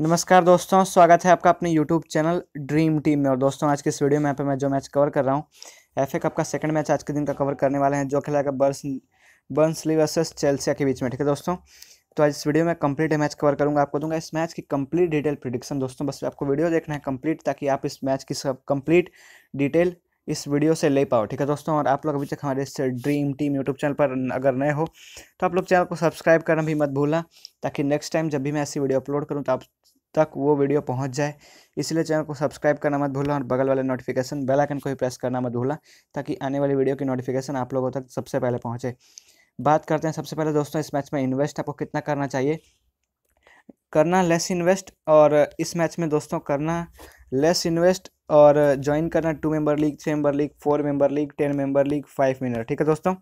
नमस्कार दोस्तों स्वागत है आपका अपने यूट्यूब चैनल ड्रीम टीम में और दोस्तों आज के इस वीडियो में यहाँ पर मैं जो मैच कवर कर रहा हूँ एफ कप का सेकंड मैच आज के दिन का कवर करने वाले हैं जो खेलाएगा बर्स बर्नसली वर्सेस चेल्सिया के बीच में ठीक है दोस्तों तो आज इस वीडियो में कंप्लीट मैच कवर करूँगा आपको दूंगा इस मैच की कंप्लीट डिटेल प्रिडिक्शन दोस्तों बस आपको वीडियो देखना है कंप्लीट ताकि आप इस मैच की सब कंप्लीट डिटेल इस वीडियो से ले पाओ ठीक है दोस्तों और आप लोग अभी तक हमारे इस ड्रीम टीम यूट्यूब चैनल पर अगर नए हो तो आप लोग चैनल को सब्सक्राइब करना भी मत भूलना ताकि नेक्स्ट टाइम जब भी मैं ऐसी वीडियो अपलोड करूँ तो आप तक वो वीडियो पहुंच जाए इसलिए चैनल को सब्सक्राइब करना मत भूलना और बगल वाले नोटिफिकेशन बेल आइकन को ही प्रेस करना मत भूलना ताकि आने वाली वीडियो की नोटिफिकेशन आप लोगों तक सबसे पहले पहुंचे बात करते हैं सबसे पहले दोस्तों इस मैच में इन्वेस्ट आपको कितना करना चाहिए करना लेस इन्वेस्ट और इस मैच में दोस्तों करना लेस इन्वेस्ट और ज्वाइन करना टू मेंबर लीग छः member league four member league ten member league five minor ठीक है दोस्तों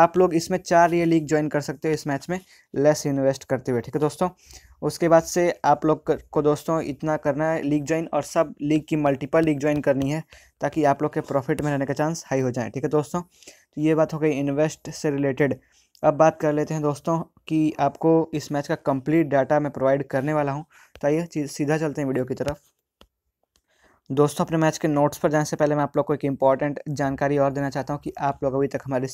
आप लोग इसमें चार ये लीग ज्वाइन कर सकते हो इस मैच में लेस इन्वेस्ट करते हुए ठीक है दोस्तों उसके बाद से आप लोग को दोस्तों इतना करना है लीग ज्वाइन और सब लीग की मल्टीपल लीग ज्वाइन करनी है ताकि आप लोग के प्रॉफिट में रहने का चांस हाई हो जाए ठीक है दोस्तों तो ये बात हो गई इन्वेस्ट से रिलेटेड अब बात कर लेते हैं दोस्तों कि आपको इस मैच का कंप्लीट डाटा मैं प्रोवाइड करने वाला हूँ तो आइए सीधा चलते हैं वीडियो की तरफ दोस्तों अपने मैच के नोट्स पर जाने से पहले मैं आप लोग को एक इंपॉर्टेंट जानकारी और देना चाहता हूँ कि आप लोग अभी तक हमारे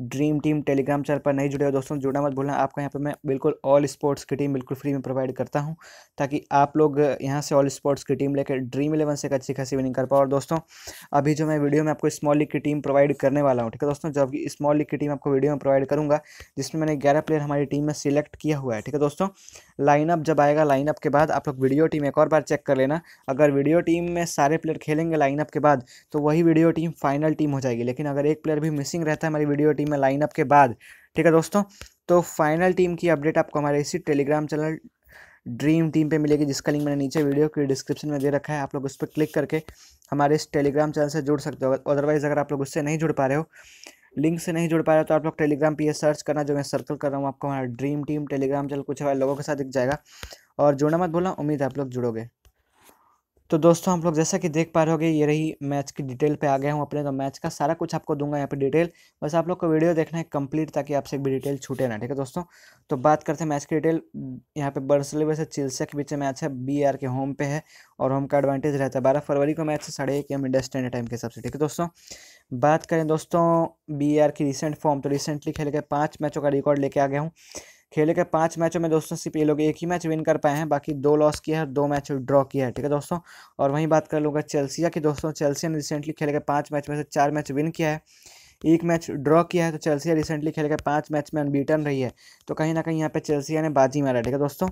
ड्रीम टीम टेलीग्राम चैनल पर नहीं जुड़े हो दोस्तों जुड़ना मत भूलना आपको यहाँ पर मैं बिल्कुल ऑल स्पोर्ट्स की टीम बिल्कुल फ्री में प्रोवाइड करता हूँ ताकि आप लोग यहाँ से ऑल स्पोर्ट्स की टीम लेकर ड्रीम इलेवन से अच्छी खासी विनिंग कर पाओ और दोस्तों अभी जो मैं वीडियो में आपको स्मॉल लीग की टीम प्रोवाइड करने वाला हूँ ठीक है दोस्तों जब स्मॉल लीग की टीम आपको वीडियो में प्रोवाइड करूँगा जिसमें मैंने ग्यारह प्लेयर हमारी टीम में सिलेक्ट किया हुआ है ठीक है दोस्तों लाइनअप जब आएगा लाइनअप के बाद आप लोग वीडियो टीम एक और बार चेक कर लेना अगर वीडियो टीम में सारे प्लेयर खेलेंगे लाइनअप के बाद तो वही वीडियो टीम फाइनल टीम हो जाएगी लेकिन अगर एक प्लेयर भी मिसिंग रहता है हमारी वीडियो टीम टीम में लाइनअप के बाद ठीक है दोस्तों तो फाइनल टीम की अपडेट आपको हमारे इसी टेलीग्राम चैनल ड्रीम टीम पे मिलेगी जिसका लिंक मैंने नीचे वीडियो के डिस्क्रिप्शन में दे रखा है आप लोग उस पर क्लिक करके हमारे इस टेलीग्राम चैनल से जुड़ सकते हो अदरवाइज़ अगर आप लोग उससे नहीं जुड़ पा रहे हो लिंक से नहीं जुड़ पा रहे हो तो आप लोग टेलीग्राम पे सर्च करना जो मैं सर्कल कर रहा हूँ आपको हमारा ड्रीम टीम टेलीग्राम चैनल कुछ हमारे लोगों के साथ दिख जाएगा और जुड़ना मत बोला उम्मीद आप लोग जुड़ोगे तो दोस्तों हम लोग जैसा कि देख पा रहे हो ये रही मैच की डिटेल पे आ गया हूँ अपने तो मैच का सारा कुछ आपको दूंगा यहाँ पे डिटेल बस आप लोग को वीडियो देखना है कंप्लीट ताकि आपसे भी डिटेल छूटे ना ठीक है दोस्तों तो बात करते हैं मैच की डिटेल यहाँ पे बर्सलेवे से चिल्सा के बीच में मैच है बी के होम पे है और होम का एडवांटेज रहता है बारह फरवरी को मैच है साढ़े एक एम इंडिया टाइम के हिसाब से ठीक है दोस्तों बात करें दोस्तों बी की रिसेंट फॉर्म तो रिसेंटली खेले गए पाँच मैचों का रिकॉर्ड लेके आ गया हूँ खेले के पांच मैचों में दोस्तों सिर्फ ये लोग एक ही मैच विन कर पाए हैं बाकी दो लॉस किया है और दो मैच ड्रॉ किया है ठीक है दोस्तों और वहीं बात कर लूँगा चेल्सिया की दोस्तों चेल्सिया ने रिसेंटली खेले गए पाँच मैच में से चार मैच विन किया है एक मैच ड्रॉ किया है तो चेल्सिया रिसेंटली खेले गए पाँच मैच में अनबीटन रही है तो कहीं ना कहीं यहाँ पर चेल्सिया ने बाजी मारा ठीक है दोस्तों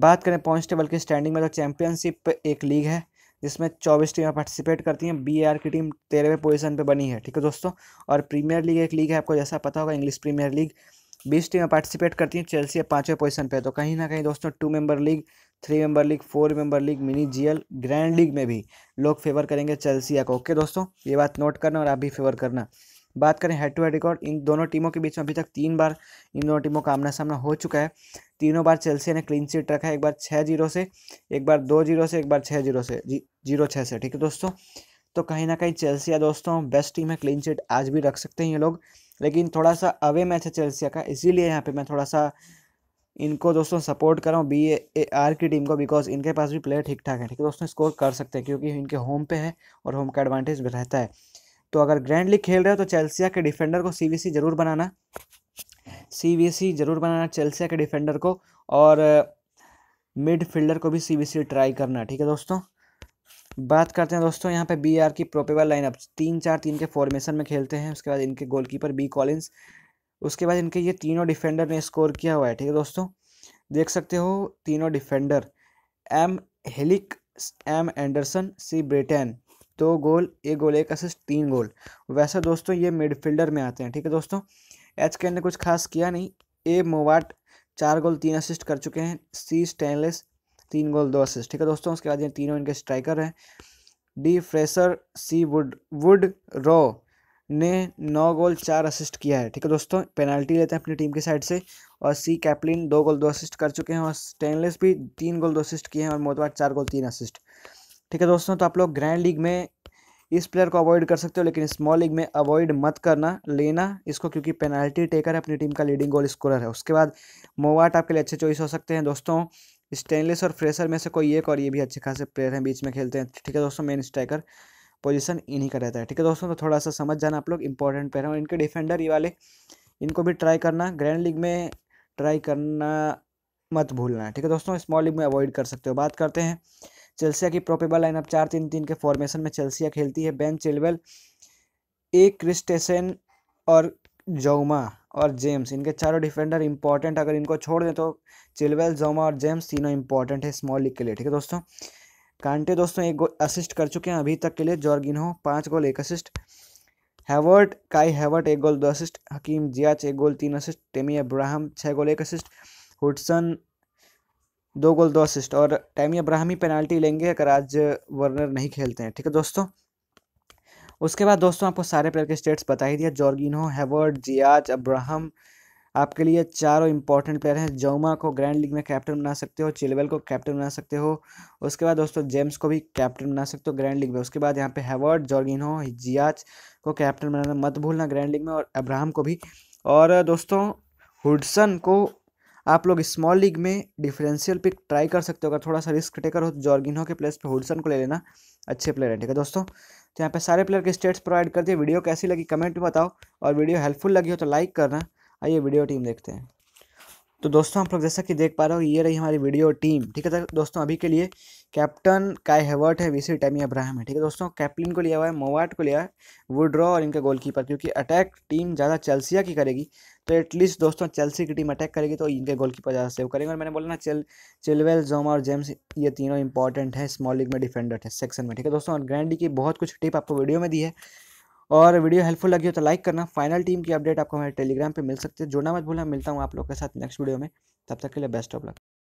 बात करें पॉइंट्स टेबल की स्टैंडिंग में तो चैंपियनशिप एक लीग है जिसमें चौबीस टीमें पार्टिसिपेट करती हैं बी आर की टीम तेरहवें पोजीशन पे बनी है ठीक है दोस्तों और प्रीमियर लीग एक लीग है आपको जैसा पता होगा इंग्लिश प्रीमियर लीग बीस टीमें पार्टिसिपेट करती हैं चेल्सी पाँचवें पोजिशन पर तो कहीं ना कहीं दोस्तों two member league three member league four member league mini जी ग्रैंड लीग में भी लोग फेवर करेंगे चेल्सिया को ओके दोस्तों ये बात नोट करना और आप भी फेवर करना बात करें हेड टू हेड रिकॉर्ड इन दोनों टीमों के बीच में अभी तक तीन बार इन दोनों टीमों का आमना सामना हो चुका है तीनों बार चेल्सिया ने क्लीन सीट रखा है एक बार छः जीरो से एक बार दो जीरो से एक बार छः जीरो से जी जीरो छः से ठीक है दोस्तों तो कहीं ना कहीं चेल्सिया दोस्तों बेस्ट टीम है क्लीन सीट आज भी रख सकते हैं ये लोग लेकिन थोड़ा सा अवे मैच है चेल्सिया का इसीलिए यहाँ पे मैं थोड़ा सा इनको दोस्तों सपोर्ट कर रहा हूँ बी ए आर की टीम को बिकॉज इनके पास भी प्लेयर ठीक ठाक है ठीक है दोस्तों स्कोर कर सकते हैं क्योंकि इनके होम पे है और होम का एडवांटेज भी रहता है तो अगर ग्रैंड लीग खेल रहे हो तो चेल्सिया के डिफेंडर को सी जरूर बनाना सी जरूर बनाना चेल्सिया के डिफेंडर को और मिड फील्डर को भी सी ट्राई करना ठीक है दोस्तों बात करते हैं दोस्तों यहाँ पे बी आर की प्रोपेबल लाइनअप तीन चार तीन के फॉर्मेशन में खेलते हैं उसके बाद इनके गोलकीपर बी कॉलिंस उसके बाद इनके ये तीनों डिफेंडर ने स्कोर किया हुआ है ठीक है दोस्तों देख सकते हो तीनों defender M Helik M Anderson C Britain दो गोल एक गोल एक असिस्ट तीन गोल वैसे दोस्तों ये मिडफील्डर में आते हैं ठीक है दोस्तों एच के ने कुछ खास किया नहीं ए मोवाट चार गोल तीन असिस्ट कर चुके हैं सी स्टेनलेस तीन गोल दो असिस्ट ठीक है दोस्तों उसके बाद ये तीनों इनके स्ट्राइकर हैं D Fraser C Wood Wood रॉ ने नौ गोल चार असिस्ट किया है ठीक है दोस्तों पेनल्टी लेते हैं अपनी टीम की साइड से और सी कैपलिन दो गोल दो असिस्ट कर चुके हैं और स्टेनलेस भी तीन गोल दो असिस्ट किए हैं और मोतवार चार गोल तीन असिस्ट ठीक है दोस्तों तो आप लोग ग्रैंड लीग में इस प्लेयर को अवॉइड कर सकते हो लेकिन स्मॉल लीग में अवॉइड मत करना लेना इसको क्योंकि पेनल्टी टेकर है अपनी टीम का लीडिंग गोल स्कोरर है उसके बाद मोवाट आपके लिए अच्छे चॉइस हो सकते हैं दोस्तों स्टेनलेस और फ्रेशर में से कोई एक और ये भी अच्छे खासे प्लेयर हैं बीच में खेलते हैं ठीक है दोस्तों मेन स्ट्राइकर पोजीशन इन्हीं का रहता है ठीक है दोस्तों तो थोड़ा सा समझ जाना आप लोग इंपॉर्टेंट प्लेयर हैं और इनके डिफेंडर ये वाले इनको भी ट्राई करना ग्रैंड लीग में ट्राई करना मत भूलना है ठीक है दोस्तों स्मॉल लीग में अवॉइड कर सकते हो बात करते हैं चेल्सिया की प्रोपेबल लाइनअप चार तीन तीन के फॉर्मेशन में चेल्सिया खेलती है बेन चिलवेल ए क्रिस्टेसन और जौमा और जेम्स इनके चारों डिफेंडर इंपॉर्टेंट अगर इनको छोड़ दें तो चिलवेल जोमा और जेम्स तीनों इंपॉर्टेंट है स्मॉल लीग के लिए ठीक है दोस्तों कांटे दोस्तों एक गोल असिस्ट कर चुके हैं अभी तक के लिए जॉर्गिनो पाँच गोल एक असिस्ट हैवर्ट काई हैवर्ट एक गोल दो असिस्ट हकीम जियाच एक गोल तीन असिस्ट टेमी अब्राहम छः गोल एक असिस्ट हुडसन दो गोल दो असिस्ट और टेमी अब्राहम ही पेनाल्टी लेंगे अगर आज वर्नर नहीं खेलते हैं ठीक है दोस्तों उसके बाद दोस्तों आपको सारे प्लेयर के स्टेट्स बता ही दिया जॉर्गिनो हैवर्ड जियाज अब्राहम आपके लिए चारों इंपॉर्टेंट प्लेयर हैं जौमा को ग्रैंड लीग में कैप्टन बना सकते हो चिलवेल को कैप्टन बना सकते हो उसके बाद दोस्तों जेम्स को भी कैप्टन बना सकते हो ग्रैंड लीग में उसके बाद यहाँ पे हैवर्ड जॉर्गिनो जियाज को कैप्टन बनाना मत भूलना ग्रैंड लीग में और अब्राहम को भी और दोस्तों हुडसन को आप लोग स्मॉल लीग में डिफरेंशियल पिक ट्राई कर सकते हो अगर थोड़ा सा रिस्क टेकर हो तो जॉर्गिनो के प्लेस पे हुडसन को ले लेना अच्छे प्लेयर हैं ठीक है दोस्तों तो यहाँ पे सारे प्लेयर के स्टेट्स प्रोवाइड कर दिए वीडियो कैसी लगी कमेंट में बताओ और वीडियो हेल्पफुल लगी हो तो लाइक करना आइए वीडियो टीम देखते हैं तो दोस्तों आप लोग जैसा कि देख पा रहे हो ये रही हमारी वीडियो टीम ठीक है तो दोस्तों अभी के लिए कैप्टन काय हेवर्ट है विसी टैमी अब्राहम है ठीक है दोस्तों कैप्टन को लिया हुआ है मोवाट को लिया है वुड्रॉ और इनके गोलकीपर क्योंकि अटैक टीम ज़्यादा चेल्सिया की करेगी तो एटलीस्ट दोस्तों चेल्सी की टीम अटैक करेगी तो इनके गोलकीपर ज़्यादा सेव करेंगे और मैंने बोला ना चेल चिलवेल जोमा और जेम्स ये तीनों इंपॉर्टेंट है स्मॉल लीग में डिफेंडर है सेक्शन में ठीक है दोस्तों और ग्रैंडी की बहुत कुछ टिप आपको वीडियो में दी है और वीडियो हेल्पफुल लगी हो तो लाइक करना फाइनल टीम की अपडेट आपको हमारे टेलीग्राम पर मिल सकती है जुड़ना मत भूलना मिलता हूँ आप लोग के साथ नेक्स्ट वीडियो में तब तक के लिए बेस्ट ऑफ लक